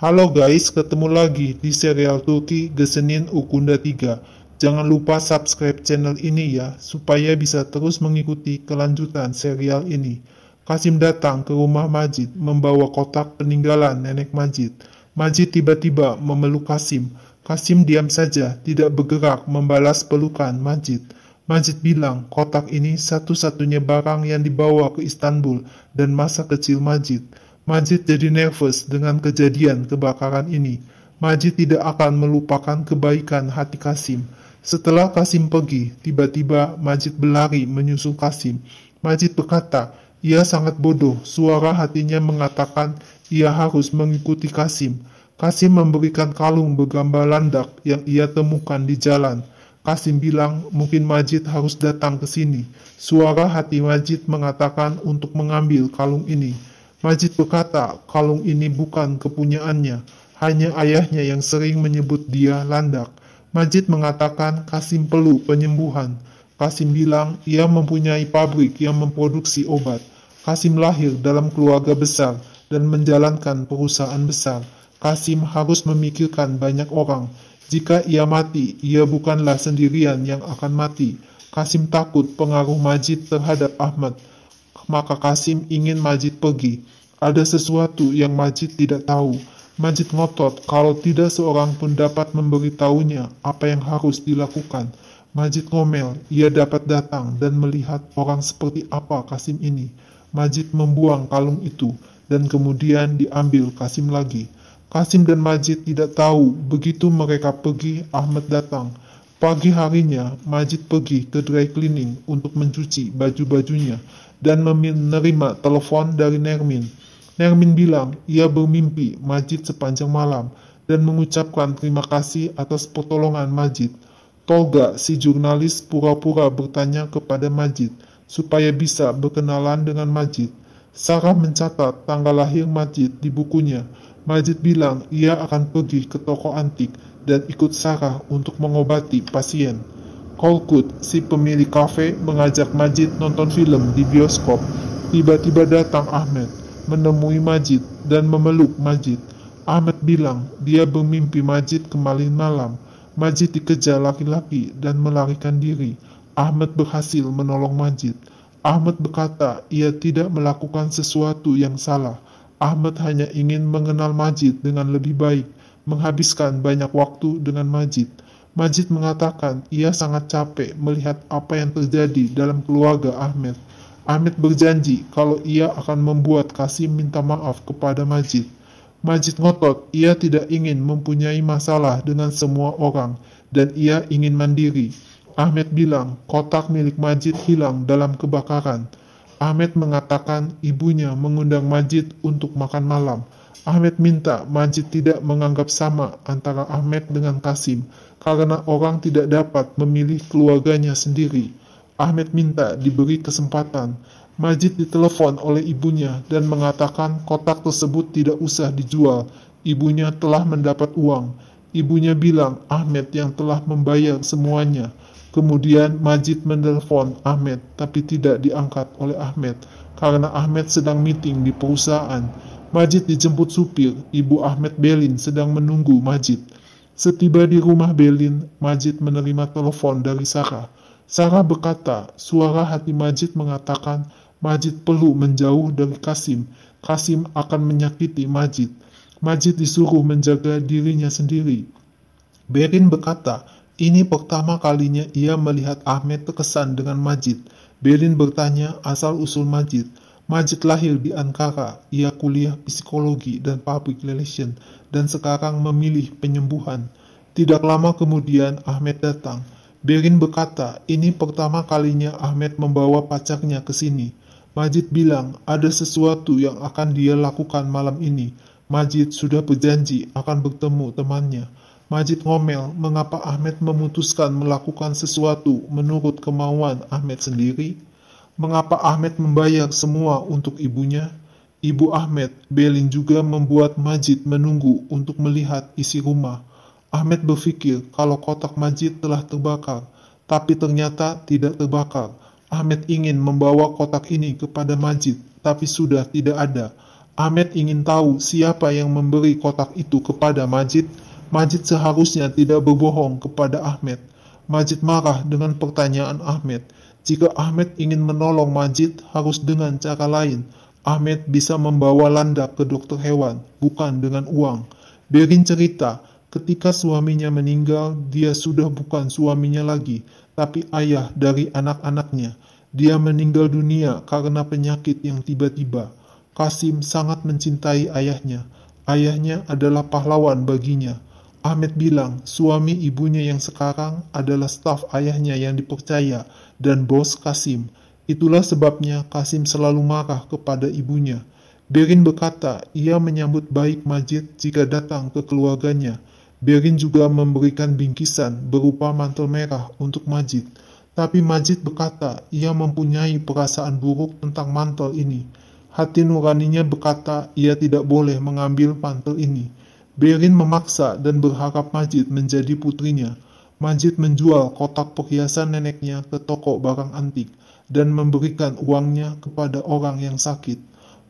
Halo guys, ketemu lagi di serial Turki Gesenin Ukunda 3. Jangan lupa subscribe channel ini ya, supaya bisa terus mengikuti kelanjutan serial ini. Kasim datang ke rumah Majid, membawa kotak peninggalan nenek Majid. Majid tiba-tiba memeluk Kasim. Kasim diam saja, tidak bergerak membalas pelukan Majid. Majid bilang kotak ini satu-satunya barang yang dibawa ke Istanbul dan masa kecil Majid. Majid jadi nervous dengan kejadian kebakaran ini. Majid tidak akan melupakan kebaikan hati Kasim. Setelah Kasim pergi, tiba-tiba Majid berlari menyusul Kasim. Majid berkata, ia sangat bodoh, suara hatinya mengatakan ia harus mengikuti Kasim. Kasim memberikan kalung bergambar landak yang ia temukan di jalan. Kasim bilang mungkin Majid harus datang ke sini. Suara hati Majid mengatakan untuk mengambil kalung ini. Majid berkata, kalung ini bukan kepunyaannya, hanya ayahnya yang sering menyebut dia landak. Majid mengatakan Kasim perlu penyembuhan. Kasim bilang ia mempunyai pabrik yang memproduksi obat. Kasim lahir dalam keluarga besar dan menjalankan perusahaan besar. Kasim harus memikirkan banyak orang. Jika ia mati, ia bukanlah sendirian yang akan mati. Kasim takut pengaruh Majid terhadap Ahmad maka Kasim ingin Majid pergi. Ada sesuatu yang Majid tidak tahu. Majid ngotot kalau tidak seorang pun dapat memberitahunya apa yang harus dilakukan. Majid ngomel, ia dapat datang dan melihat orang seperti apa Kasim ini. Majid membuang kalung itu dan kemudian diambil Kasim lagi. Kasim dan Majid tidak tahu, begitu mereka pergi, Ahmad datang. Pagi harinya, Majid pergi ke dry cleaning untuk mencuci baju-bajunya dan menerima telepon dari Nermin. Nermin bilang ia bermimpi Majid sepanjang malam dan mengucapkan terima kasih atas pertolongan Majid. Tolga, si jurnalis pura-pura bertanya kepada Majid supaya bisa berkenalan dengan Majid. Sarah mencatat tanggal lahir Majid di bukunya. Majid bilang ia akan pergi ke toko antik dan ikut Sarah untuk mengobati pasien. Colcut, si pemilik kafe, mengajak Majid nonton film di bioskop. Tiba-tiba datang Ahmed, menemui Majid, dan memeluk Majid. Ahmed bilang dia bermimpi Majid kemarin malam. Majid dikejar laki-laki dan melarikan diri. Ahmad berhasil menolong Majid. Ahmad berkata ia tidak melakukan sesuatu yang salah. Ahmad hanya ingin mengenal Majid dengan lebih baik, menghabiskan banyak waktu dengan Majid. Majid mengatakan ia sangat capek melihat apa yang terjadi dalam keluarga Ahmed. Ahmed berjanji kalau ia akan membuat kasih minta maaf kepada Majid. Majid ngotot, ia tidak ingin mempunyai masalah dengan semua orang dan ia ingin mandiri. Ahmed bilang kotak milik Majid hilang dalam kebakaran. Ahmed mengatakan ibunya mengundang Majid untuk makan malam. Ahmed minta Majid tidak menganggap sama antara Ahmed dengan Kasim karena orang tidak dapat memilih keluarganya sendiri. Ahmed minta diberi kesempatan. Majid ditelepon oleh ibunya dan mengatakan kotak tersebut tidak usah dijual. Ibunya telah mendapat uang. Ibunya bilang Ahmed yang telah membayar semuanya. Kemudian Majid menelpon Ahmed tapi tidak diangkat oleh Ahmed karena Ahmed sedang meeting di perusahaan. Majid dijemput supir, Ibu Ahmed Belin sedang menunggu Majid. Setiba di rumah Belin, Majid menerima telepon dari Sarah. Sarah berkata, suara hati Majid mengatakan, Majid perlu menjauh dari Kasim. Kasim akan menyakiti Majid. Majid disuruh menjaga dirinya sendiri. Belin berkata, ini pertama kalinya ia melihat Ahmed terkesan dengan Majid. Belin bertanya asal-usul Majid. Majid lahir di Ankara, ia kuliah psikologi dan public relation, dan sekarang memilih penyembuhan. Tidak lama kemudian Ahmed datang. Berin berkata, ini pertama kalinya Ahmed membawa pacarnya ke sini. Majid bilang, ada sesuatu yang akan dia lakukan malam ini. Majid sudah berjanji akan bertemu temannya. Majid ngomel mengapa Ahmed memutuskan melakukan sesuatu menurut kemauan Ahmed sendiri. Mengapa Ahmed membayar semua untuk ibunya? Ibu Ahmed, Belin juga membuat Majid menunggu untuk melihat isi rumah. Ahmed berpikir kalau kotak Majid telah terbakar, tapi ternyata tidak terbakar. Ahmed ingin membawa kotak ini kepada Majid, tapi sudah tidak ada. Ahmed ingin tahu siapa yang memberi kotak itu kepada Majid. Majid seharusnya tidak berbohong kepada Ahmed. Majid marah dengan pertanyaan Ahmed. Jika Ahmed ingin menolong Majid, harus dengan cara lain. Ahmed bisa membawa Landa ke dokter hewan, bukan dengan uang. Berin cerita, ketika suaminya meninggal, dia sudah bukan suaminya lagi, tapi ayah dari anak-anaknya. Dia meninggal dunia karena penyakit yang tiba-tiba. Kasim sangat mencintai ayahnya. Ayahnya adalah pahlawan baginya. Ahmed bilang suami ibunya yang sekarang adalah staf ayahnya yang dipercaya dan bos Kasim. Itulah sebabnya Kasim selalu marah kepada ibunya. Berin berkata ia menyambut baik Majid jika datang ke keluarganya. Berin juga memberikan bingkisan berupa mantel merah untuk Majid. Tapi Majid berkata ia mempunyai perasaan buruk tentang mantel ini. Hati nuraninya berkata ia tidak boleh mengambil mantel ini. Berin memaksa dan berharap Majid menjadi putrinya. Majid menjual kotak perhiasan neneknya ke toko barang antik dan memberikan uangnya kepada orang yang sakit.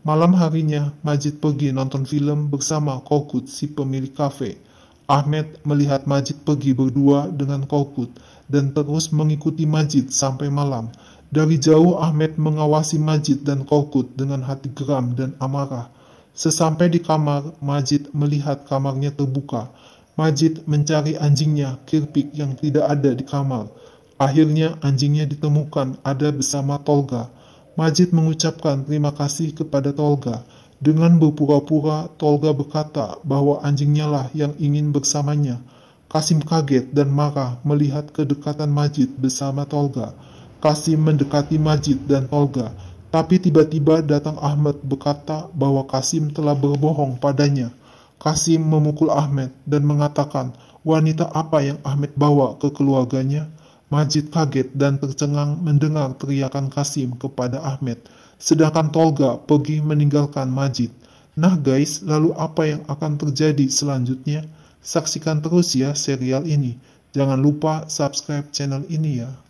Malam harinya, Majid pergi nonton film bersama Korkut si pemilik kafe. Ahmed melihat Majid pergi berdua dengan Korkut dan terus mengikuti Majid sampai malam. Dari jauh Ahmed mengawasi Majid dan Korkut dengan hati geram dan amarah. Sesampai di kamar, Majid melihat kamarnya terbuka. Majid mencari anjingnya, Kirpik, yang tidak ada di kamar. Akhirnya anjingnya ditemukan ada bersama Tolga. Majid mengucapkan terima kasih kepada Tolga. Dengan berpura-pura, Tolga berkata bahwa anjingnya lah yang ingin bersamanya. Kasim kaget dan marah melihat kedekatan Majid bersama Tolga. Kasim mendekati Majid dan Tolga. Tapi tiba-tiba datang Ahmad berkata bahwa Kasim telah berbohong padanya. Kasim memukul Ahmad dan mengatakan, wanita apa yang Ahmad bawa ke keluarganya? Majid kaget dan tercengang mendengar teriakan Kasim kepada Ahmad. Sedangkan Tolga pergi meninggalkan Majid. Nah guys, lalu apa yang akan terjadi selanjutnya? Saksikan terus ya serial ini. Jangan lupa subscribe channel ini ya.